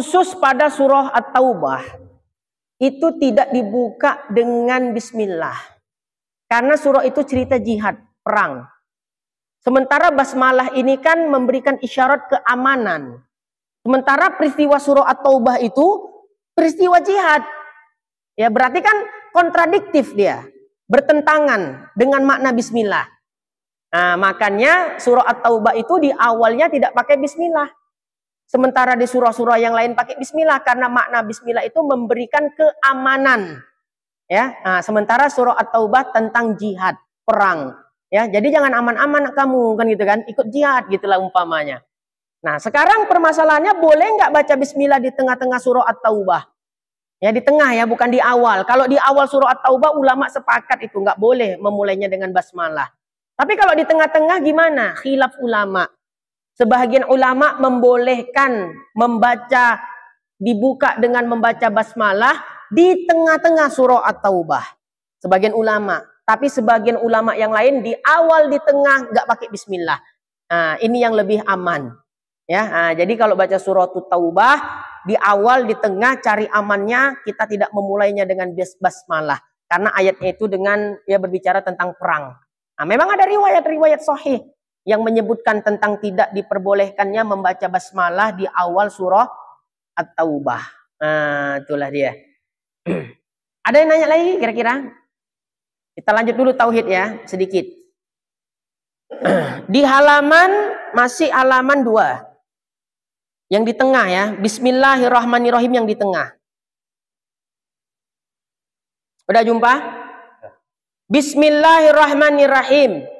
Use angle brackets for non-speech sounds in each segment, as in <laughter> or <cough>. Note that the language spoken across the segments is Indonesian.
khusus pada surah At-Taubah itu tidak dibuka dengan bismillah. Karena surah itu cerita jihad, perang. Sementara basmalah ini kan memberikan isyarat keamanan. Sementara peristiwa surah At-Taubah itu peristiwa jihad. Ya, berarti kan kontradiktif dia, bertentangan dengan makna bismillah. Nah, makanya surah At-Taubah itu di awalnya tidak pakai bismillah. Sementara di surah-surah yang lain pakai bismillah karena makna bismillah itu memberikan keamanan. Ya, nah, sementara surah At-Taubah tentang jihad, perang. Ya, jadi jangan aman-aman kamu kan gitu kan, ikut jihad gitulah umpamanya. Nah, sekarang permasalahannya boleh nggak baca bismillah di tengah-tengah surah At-Taubah? Ya di tengah ya, bukan di awal. Kalau di awal surah At-Taubah ulama sepakat itu nggak boleh memulainya dengan basmalah. Tapi kalau di tengah-tengah gimana? Khilaf ulama. Sebahagian ulama membolehkan membaca dibuka dengan membaca basmalah di tengah-tengah surah At-Taubah. Sebagian ulama, tapi sebagian ulama yang lain di awal di tengah nggak pakai bismillah. Nah, ini yang lebih aman. Ya, nah, jadi kalau baca surah At-Taubah di awal di tengah cari amannya, kita tidak memulainya dengan basmalah karena ayatnya itu dengan ya berbicara tentang perang. Nah, memang ada riwayat-riwayat sahih yang menyebutkan tentang tidak diperbolehkannya membaca basmalah di awal surah At-Taubah. Nah, itulah dia. <clears throat> Ada yang nanya lagi kira-kira? Kita lanjut dulu tauhid ya, sedikit. <clears throat> di halaman masih halaman dua Yang di tengah ya, bismillahirrahmanirrahim yang di tengah. Udah jumpa? Ya. Bismillahirrahmanirrahim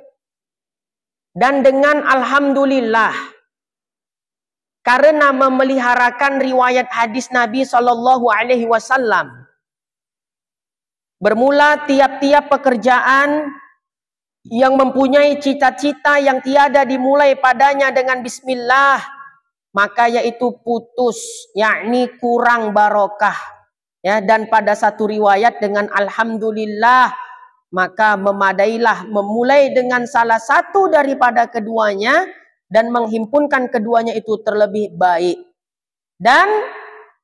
dan dengan alhamdulillah karena memeliharakan riwayat hadis Nabi Shallallahu Alaihi Wasallam bermula tiap-tiap pekerjaan yang mempunyai cita-cita yang tiada dimulai padanya dengan Bismillah maka yaitu putus yakni kurang barokah ya dan pada satu riwayat dengan Alhamdulillah maka memadailah memulai dengan salah satu daripada keduanya dan menghimpunkan keduanya itu terlebih baik. Dan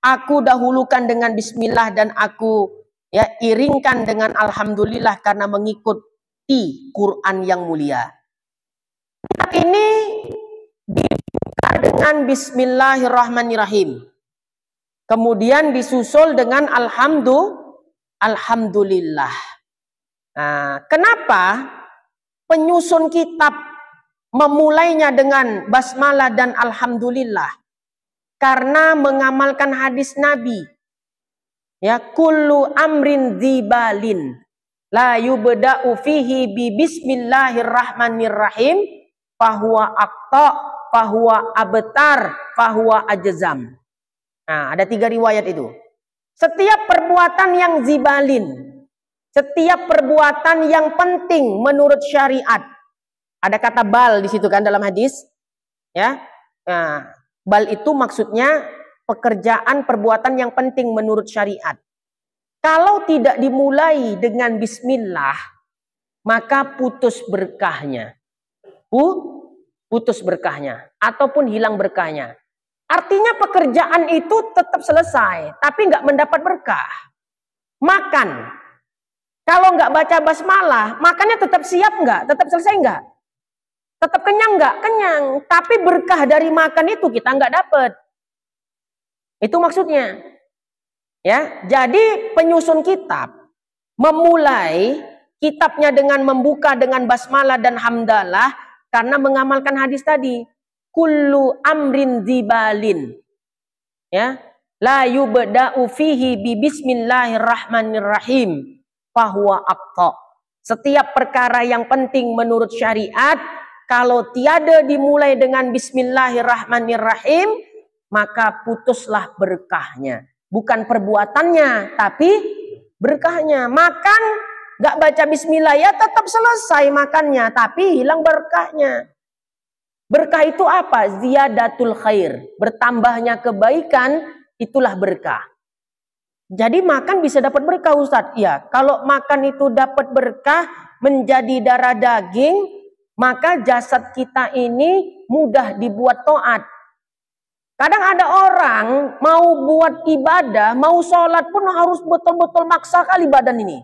aku dahulukan dengan bismillah dan aku ya iringkan dengan alhamdulillah karena mengikuti Quran yang mulia. Ini dibuka dengan bismillahirrahmanirrahim. Kemudian disusul dengan alhamdulillah. Nah, kenapa penyusun kitab memulainya dengan basmalah dan alhamdulillah? Karena mengamalkan hadis Nabi. Ya, kullu amrin dibalin la yubda'u fihi bi bismillahirrahmanirrahim fahuwa aqta fahuwa abtar fahuwa ajzam. Nah, ada tiga riwayat itu. Setiap perbuatan yang zibalin setiap perbuatan yang penting menurut syariat. Ada kata bal di situ kan dalam hadis. Ya. Nah, bal itu maksudnya pekerjaan perbuatan yang penting menurut syariat. Kalau tidak dimulai dengan bismillah, maka putus berkahnya. Putus berkahnya ataupun hilang berkahnya. Artinya pekerjaan itu tetap selesai, tapi nggak mendapat berkah. Makan, kalau nggak baca basmalah, makannya tetap siap nggak? Tetap selesai nggak? Tetap kenyang nggak? Kenyang. Tapi berkah dari makan itu kita nggak dapat. Itu maksudnya. Ya, jadi penyusun kitab memulai kitabnya dengan membuka dengan basmalah dan hamdalah karena mengamalkan hadis tadi. Kullu amrin zibalin, Ya, la yubda'u fihi bi bismillahirrahmanirrahim fahuwa akta. Setiap perkara yang penting menurut syariat, kalau tiada dimulai dengan bismillahirrahmanirrahim, maka putuslah berkahnya. Bukan perbuatannya, tapi berkahnya. Makan, gak baca bismillah ya tetap selesai makannya, tapi hilang berkahnya. Berkah itu apa? Ziyadatul khair. Bertambahnya kebaikan, itulah berkah. Jadi makan bisa dapat berkah Ustadz. Ya, kalau makan itu dapat berkah menjadi darah daging, maka jasad kita ini mudah dibuat toat. Kadang ada orang mau buat ibadah, mau sholat pun harus betul-betul maksa kali badan ini.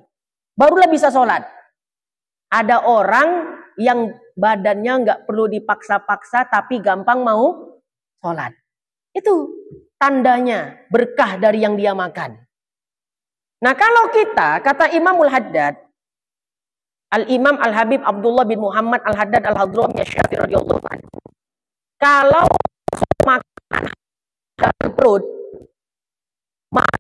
Barulah bisa sholat. Ada orang yang badannya nggak perlu dipaksa-paksa tapi gampang mau sholat. Itu tandanya berkah dari yang dia makan. Nah kalau kita, kata Imamul Haddad, Al-Imam Al-Habib Abdullah bin Muhammad Al-Haddad Al-Hadrami Syafi'i radhiyallahu anhu. Kalau makan dalam perut maka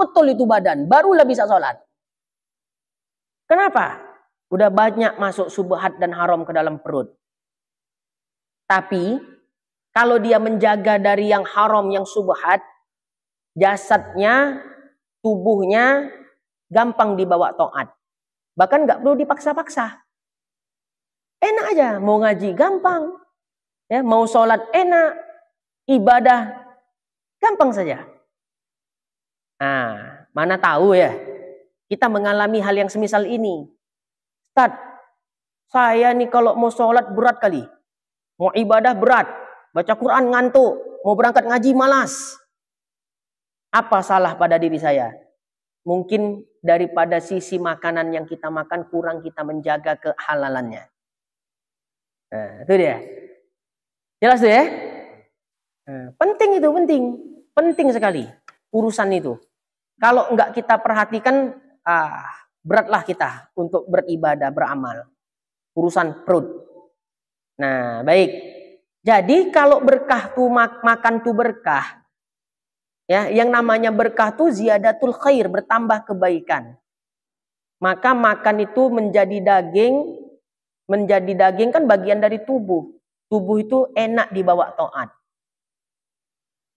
betul itu badan, barulah bisa sholat. Kenapa? Udah banyak masuk subhat dan haram ke dalam perut. Tapi kalau dia menjaga dari yang haram, yang subhat, jasadnya, tubuhnya gampang dibawa to'at. Bahkan nggak perlu dipaksa-paksa. Enak aja, mau ngaji gampang. Ya, mau sholat enak, ibadah gampang saja. Nah, mana tahu ya, kita mengalami hal yang semisal ini. Ustaz, saya nih kalau mau sholat berat kali. Mau ibadah berat, baca Quran ngantuk, mau berangkat ngaji malas. Apa salah pada diri saya? Mungkin daripada sisi makanan yang kita makan kurang kita menjaga kehalalannya. Nah, itu dia. Jelas tuh ya? Nah, penting itu, penting. Penting sekali urusan itu. Kalau enggak kita perhatikan, ah, beratlah kita untuk beribadah, beramal. Urusan perut, Nah, baik. Jadi kalau berkah tuh mak makan tuh berkah. Ya, yang namanya berkah tuh ziyadatul khair, bertambah kebaikan. Maka makan itu menjadi daging, menjadi daging kan bagian dari tubuh. Tubuh itu enak dibawa taat.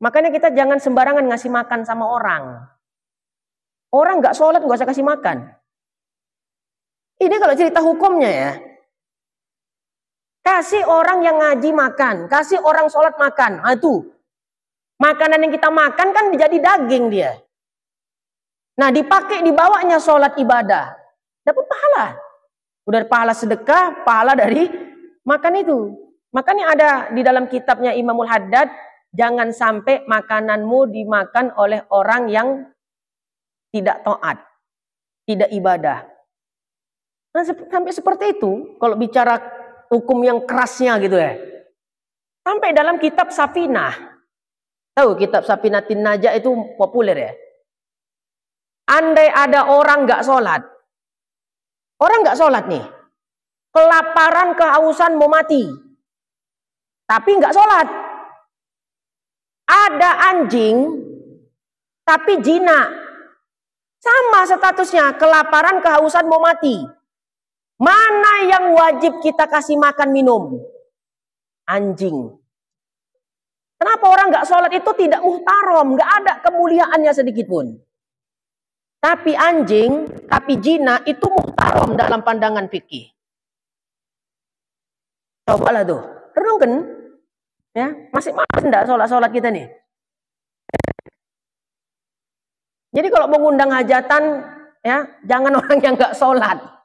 Makanya kita jangan sembarangan ngasih makan sama orang. Orang nggak sholat nggak usah kasih makan. Ini kalau cerita hukumnya ya. Kasih orang yang ngaji makan, kasih orang sholat makan. Nah, itu makanan yang kita makan kan menjadi daging dia. Nah dipakai dibawanya sholat ibadah, dapat pahala. Udah pahala sedekah, pahala dari makan itu. Makanya ada di dalam kitabnya Imamul Haddad, jangan sampai makananmu dimakan oleh orang yang tidak taat, tidak ibadah. Nah, sampai seperti itu, kalau bicara hukum yang kerasnya gitu ya. Sampai dalam kitab Safinah. Tahu kitab Tin Najah itu populer ya. Andai ada orang gak sholat. Orang gak sholat nih. Kelaparan, kehausan, mau mati. Tapi gak sholat. Ada anjing, tapi jinak. Sama statusnya, kelaparan, kehausan, mau mati. Mana yang wajib kita kasih makan minum? Anjing. Kenapa orang nggak sholat itu tidak muhtarom, nggak ada kemuliaannya sedikit pun. Tapi anjing, tapi jina itu muhtarom dalam pandangan fikih. Cobalah tuh, renungkan. Ya, masih malas enggak sholat-sholat kita nih? Jadi kalau mengundang hajatan, ya jangan <laughs> orang yang nggak sholat.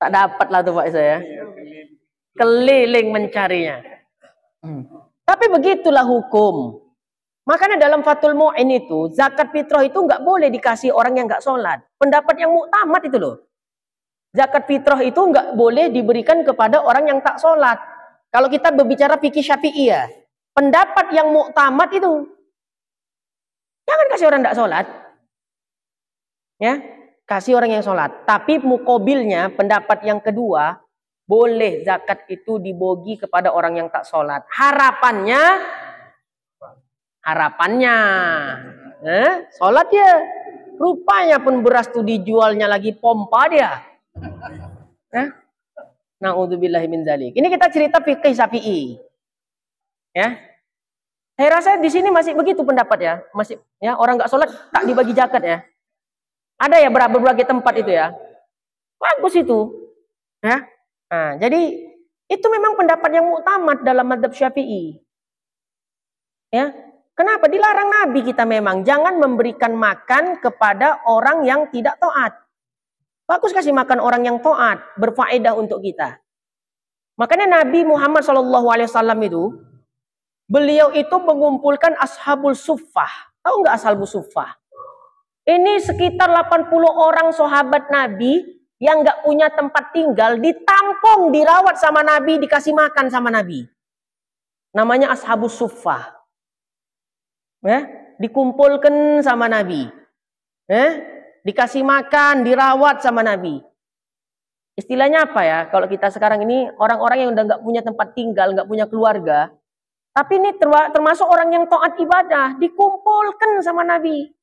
Tak dapat lah tuh Pak saya. Keliling mencarinya. Hmm. Tapi begitulah hukum. Makanya dalam Fatul Mu'in itu, zakat fitrah itu nggak boleh dikasih orang yang nggak sholat. Pendapat yang muktamad itu loh. Zakat fitrah itu nggak boleh diberikan kepada orang yang tak sholat. Kalau kita berbicara fikih syafi'i ya, pendapat yang muktamad itu. Jangan kasih orang nggak sholat. Ya, kasih orang yang sholat. Tapi mukobilnya pendapat yang kedua, boleh zakat itu dibogi kepada orang yang tak sholat. Harapannya, harapannya, eh, sholat ya. Rupanya pun beras tuh dijualnya lagi pompa dia. Eh? Nah, min zalik. Ini kita cerita fikih Syafi'i. Ya. Saya rasa di sini masih begitu pendapat ya. Masih ya orang nggak sholat tak dibagi zakat ya. Ada ya iya. berapa berbagai tempat iya. itu ya. Bagus itu. Ya. Nah, jadi itu memang pendapat yang utama dalam madhab syafi'i. Ya. Kenapa? Dilarang Nabi kita memang. Jangan memberikan makan kepada orang yang tidak to'at. Bagus kasih makan orang yang to'at. Berfaedah untuk kita. Makanya Nabi Muhammad SAW itu. Beliau itu mengumpulkan ashabul Sufah. Tahu nggak ashabul Sufah? Ini sekitar 80 orang sahabat Nabi yang nggak punya tempat tinggal ditampung, dirawat sama Nabi, dikasih makan sama Nabi. Namanya Ashabus sufa, Ya, eh, dikumpulkan sama Nabi. Ya, dikasih makan, dirawat sama Nabi. Istilahnya apa ya? Kalau kita sekarang ini orang-orang yang udah nggak punya tempat tinggal, nggak punya keluarga, tapi ini termasuk orang yang taat ibadah, dikumpulkan sama Nabi.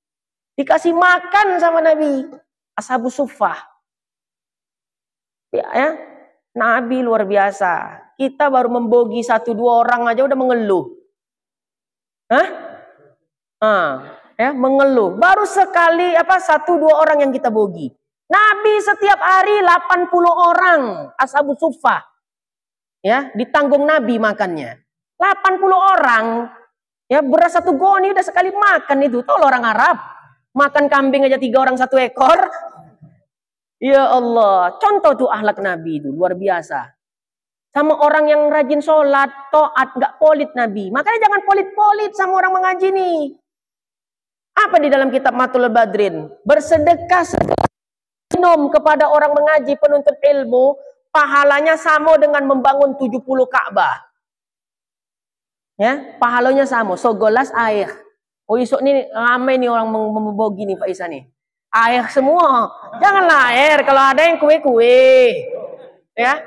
Dikasih makan sama Nabi. Ashabu Suffah. Ya, ya. Nabi luar biasa. Kita baru membogi satu dua orang aja udah mengeluh. Hah? Ah, ya, mengeluh. Baru sekali apa satu dua orang yang kita bogi. Nabi setiap hari 80 orang ashabu suffah. Ya, ditanggung Nabi makannya. 80 orang ya beras satu goni udah sekali makan itu. Tolong orang Arab. Makan kambing aja tiga orang satu ekor. Ya Allah, contoh tuh ahlak Nabi itu luar biasa. Sama orang yang rajin sholat, toat, gak polit Nabi. Makanya jangan polit-polit sama orang mengaji nih. Apa di dalam kitab Matul Badrin? Bersedekah minum kepada orang mengaji penuntut ilmu, pahalanya sama dengan membangun 70 Ka'bah. Ya, pahalanya sama, sogolas air. Oh esok ni ramai nih orang membogi nih Pak Isa nih. Air semua. Janganlah air kalau ada yang kue-kue. Ya.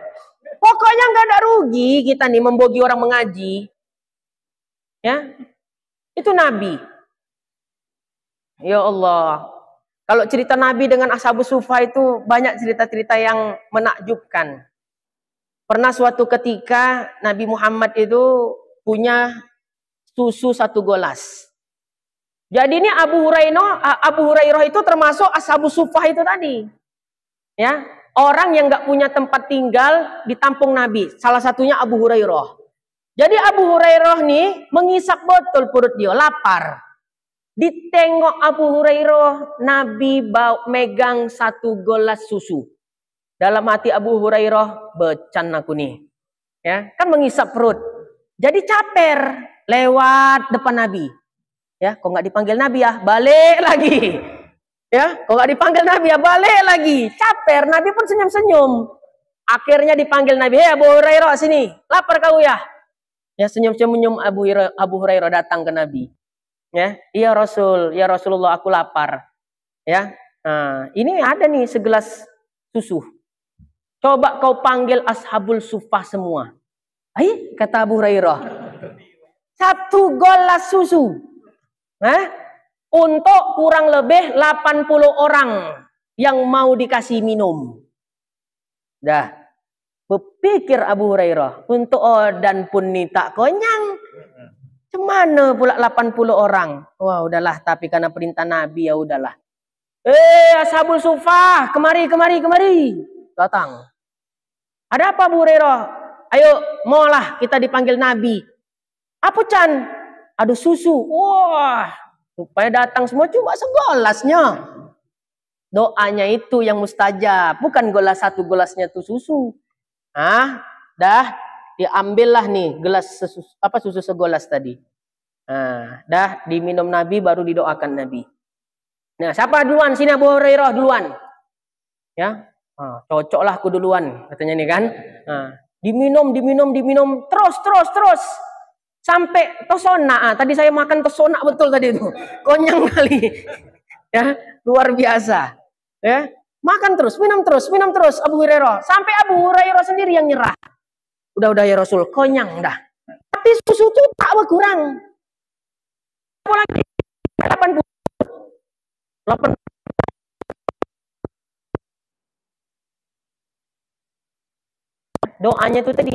Pokoknya nggak ada rugi kita nih membogi orang mengaji. Ya. Itu Nabi. Ya Allah. Kalau cerita Nabi dengan Ashabu Sufa itu banyak cerita-cerita yang menakjubkan. Pernah suatu ketika Nabi Muhammad itu punya susu satu golas. Jadi ini Abu Hurairah, Abu Hurairah itu termasuk ashabu sufah itu tadi. Ya, orang yang nggak punya tempat tinggal ditampung Nabi. Salah satunya Abu Hurairah. Jadi Abu Hurairah nih mengisap botol perut dia, lapar. Ditengok Abu Hurairah, Nabi bau, megang satu gelas susu. Dalam hati Abu Hurairah, becan aku nih. Ya, kan mengisap perut. Jadi caper lewat depan Nabi. Ya, kok nggak dipanggil Nabi ya, balik lagi. Ya, kok nggak dipanggil Nabi ya, balik lagi. Caper, Nabi pun senyum-senyum. Akhirnya dipanggil Nabi, hei Abu Hurairah sini, lapar kau ya. Ya senyum-senyum Abu, Hurairah, Abu Hurairah datang ke Nabi. Ya, iya Rasul, ya Rasulullah aku lapar. Ya, nah, ini ada nih segelas susu. Coba kau panggil ashabul sufah semua. Eh, kata Abu Hurairah. Satu gelas susu Nah, untuk kurang lebih 80 orang yang mau dikasih minum. Dah, berpikir Abu Hurairah, untuk oh, dan pun ni tak kenyang. Cemana pula 80 orang? Wah, udahlah, tapi karena perintah Nabi ya udahlah. Eh, Ashabul Sufah, kemari, kemari, kemari. Datang. Ada apa Abu Hurairah? Ayo, maulah kita dipanggil Nabi. Apa Chan? ada susu. Wah, supaya datang semua cuma segolasnya. Doanya itu yang mustajab, bukan gelas satu gelasnya tuh susu. Ah, dah diambillah nih gelas susu, apa susu segolas tadi. Ah, dah diminum Nabi baru didoakan Nabi. Nah, siapa duluan? Sini Abu Hurairah duluan. Ya, nah, cocoklah aku duluan katanya nih kan. Nah, diminum, diminum, diminum terus, terus, terus. Sampai ah, Tadi saya makan tosona betul tadi itu. Konyang kali. ya, luar biasa. Ya, makan terus, minum terus, minum terus Abu Hurairah. Sampai Abu Hurairah sendiri yang nyerah. Udah-udah ya Rasul, konyang dah. Tapi susu itu tak berkurang. Apalagi 80. delapan Doanya itu tadi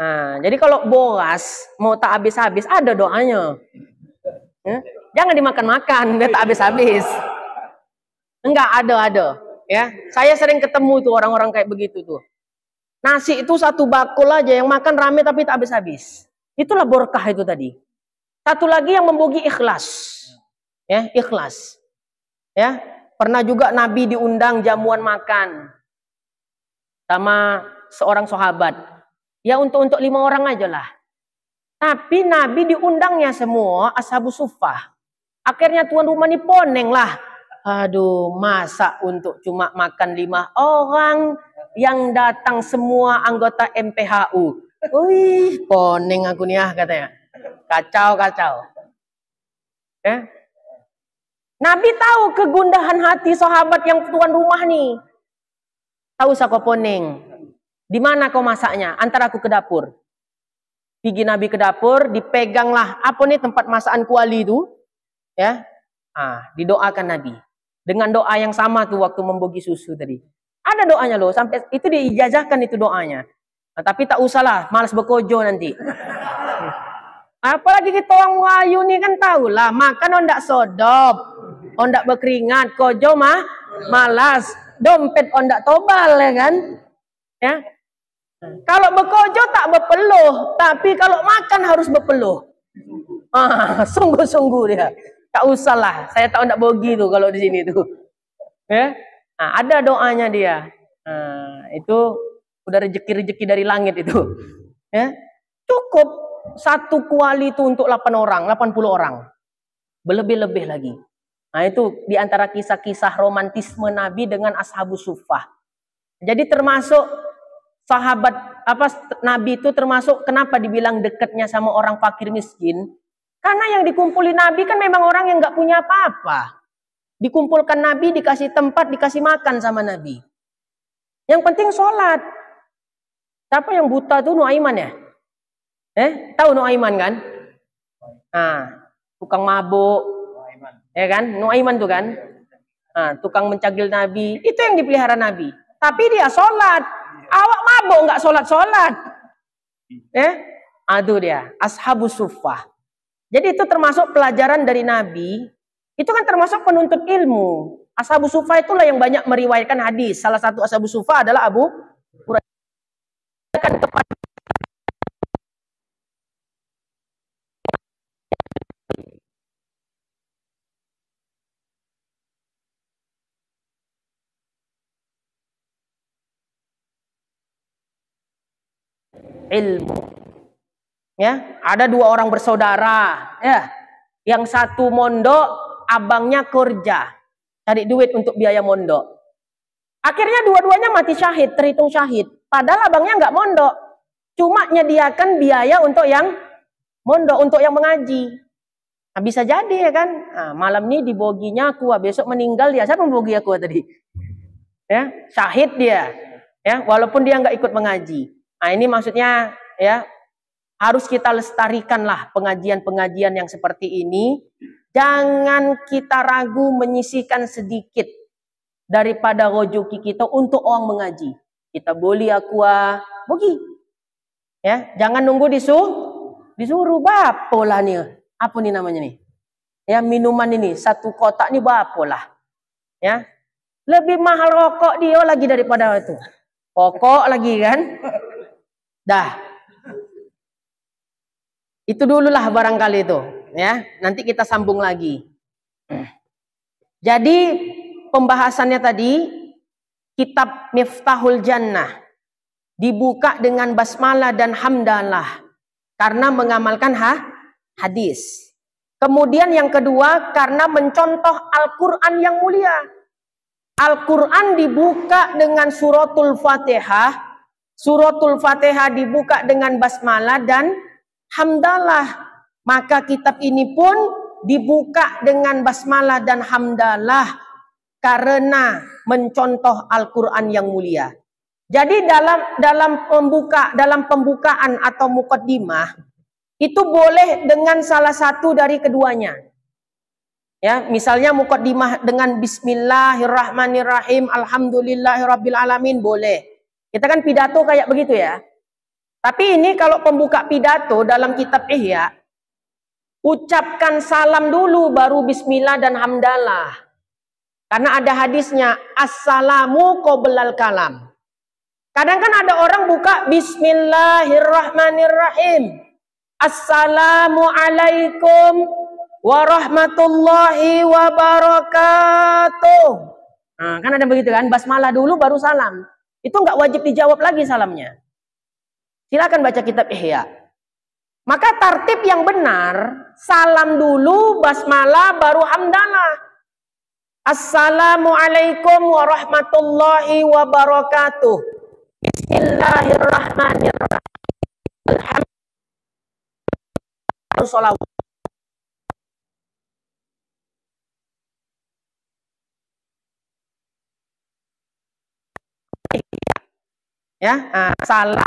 Nah, jadi kalau boas mau tak habis-habis ada doanya. Ya? Jangan dimakan-makan biar tak habis-habis. Enggak ada ada. Ya, saya sering ketemu tuh orang-orang kayak begitu tuh. Nasi itu satu bakul aja yang makan rame tapi tak habis-habis. Itulah berkah itu tadi. Satu lagi yang membagi ikhlas. Ya, ikhlas. Ya, pernah juga Nabi diundang jamuan makan sama seorang sahabat. Ya untuk untuk lima orang aja lah. Tapi Nabi diundangnya semua ashabu sufah. Akhirnya tuan rumah ini poneng lah. Aduh masa untuk cuma makan lima orang yang datang semua anggota MPHU. Wih poneng aku nih ah katanya. Kacau kacau. Eh? Nabi tahu kegundahan hati sahabat yang tuan rumah nih. Tahu sako poneng. Di mana kau masaknya? Antar aku ke dapur. Pergi Nabi ke dapur, dipeganglah apa nih tempat masakan kuali itu, ya. Ah, didoakan Nabi dengan doa yang sama tuh waktu membogi susu tadi. Ada doanya loh, sampai itu diijazahkan itu doanya. Nah, tapi tak usahlah, malas bekojo nanti. <laughs> Apalagi kita orang Melayu nih kan tahulah, makan ondak sodop, ondak berkeringat, kojo mah malas, dompet ondak tobal ya kan. Ya, kalau bekojo tak berpeluh, tapi kalau makan harus berpeluh. Ah, <laughs> sungguh-sungguh dia. Tak usahlah, saya tak nak bogi tu kalau di sini tu. Ya, nah, ada doanya dia. Nah, itu udah rezeki-rezeki dari langit itu. Ya, cukup satu kuali itu untuk 8 orang, 80 orang. Berlebih-lebih lagi. Nah itu di antara kisah-kisah romantisme Nabi dengan Ashabu Sufah. Jadi termasuk sahabat apa Nabi itu termasuk kenapa dibilang dekatnya sama orang fakir miskin? Karena yang dikumpulin Nabi kan memang orang yang nggak punya apa-apa. Dikumpulkan Nabi, dikasih tempat, dikasih makan sama Nabi. Yang penting sholat. Siapa yang buta tuh Nuaiman ya? Eh, tahu Nuaiman kan? Nah, tukang mabuk. Ya kan? Nuaiman tuh kan? Nah, tukang mencagil Nabi. Itu yang dipelihara Nabi. Tapi dia sholat. Awak mabuk enggak sholat-sholat. Eh? Aduh dia, ashabu sufah. Jadi itu termasuk pelajaran dari Nabi. Itu kan termasuk penuntut ilmu. Ashabu sufah itulah yang banyak meriwayatkan hadis. Salah satu ashabu sufah adalah Abu Hurairah. Kan ilmu. Ya, ada dua orang bersaudara, ya. Yang satu mondok, abangnya kerja, cari duit untuk biaya mondok. Akhirnya dua-duanya mati syahid, terhitung syahid. Padahal abangnya nggak mondok, cuma nyediakan biaya untuk yang mondok, untuk yang mengaji. Nah, bisa jadi ya kan, nah, malam ini diboginya aku, ah, besok meninggal dia. Siapa membogi aku tadi? Ya, syahid dia. Ya, walaupun dia nggak ikut mengaji. Nah ini maksudnya ya harus kita lestarikanlah pengajian-pengajian yang seperti ini. Jangan kita ragu menyisihkan sedikit daripada rojuk kita untuk orang mengaji. Kita boleh aku bogi. Ya, jangan nunggu disuruh disuruh bapo nih. Apa nih namanya nih? Ya, minuman ini satu kotak nih bapo Ya. Lebih mahal rokok dia lagi daripada itu. Pokok lagi kan? Dah. Itu dululah barangkali itu, ya. Nanti kita sambung lagi. Jadi pembahasannya tadi kitab Miftahul Jannah dibuka dengan basmalah dan hamdalah karena mengamalkan ha, hadis. Kemudian yang kedua karena mencontoh Al-Qur'an yang mulia. Al-Qur'an dibuka dengan suratul Fatihah Suratul Fatihah dibuka dengan basmalah dan hamdalah. Maka kitab ini pun dibuka dengan basmalah dan hamdalah karena mencontoh Al-Qur'an yang mulia. Jadi dalam dalam pembuka dalam pembukaan atau mukaddimah itu boleh dengan salah satu dari keduanya. Ya, misalnya mukaddimah dengan bismillahirrahmanirrahim, alhamdulillahirabbil alamin boleh kita kan pidato kayak begitu ya. Tapi ini kalau pembuka pidato dalam kitab Ihya, ucapkan salam dulu baru bismillah dan hamdalah. Karena ada hadisnya, assalamu qoblal kalam. Kadang kan ada orang buka bismillahirrahmanirrahim. Assalamualaikum warahmatullahi wabarakatuh. Nah, kan ada begitu kan, basmalah dulu baru salam. Itu nggak wajib dijawab lagi salamnya. Silakan baca kitab Ihya. Maka tartib yang benar, salam dulu, basmalah, baru hamdalah. Assalamualaikum warahmatullahi wabarakatuh. Bismillahirrahmanirrahim. Alhamdulillah. Salawat. Ya, nah, salam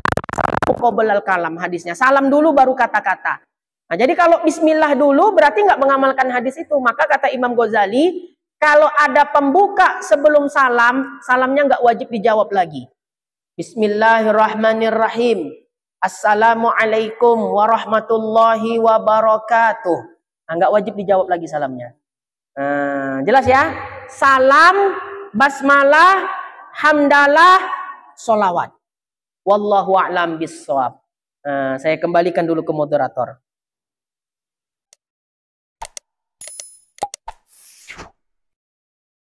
qobelal kalam hadisnya. Salam dulu baru kata-kata. Nah, jadi kalau bismillah dulu berarti nggak mengamalkan hadis itu. Maka kata Imam Ghazali, kalau ada pembuka sebelum salam, salamnya nggak wajib dijawab lagi. Bismillahirrahmanirrahim. Assalamualaikum warahmatullahi wabarakatuh. Nah, nggak wajib dijawab lagi salamnya. Nah, jelas ya? Salam, basmalah, hamdalah, solawat. Wallahu a'lam bissawab. Uh, eh, saya kembalikan dulu ke moderator.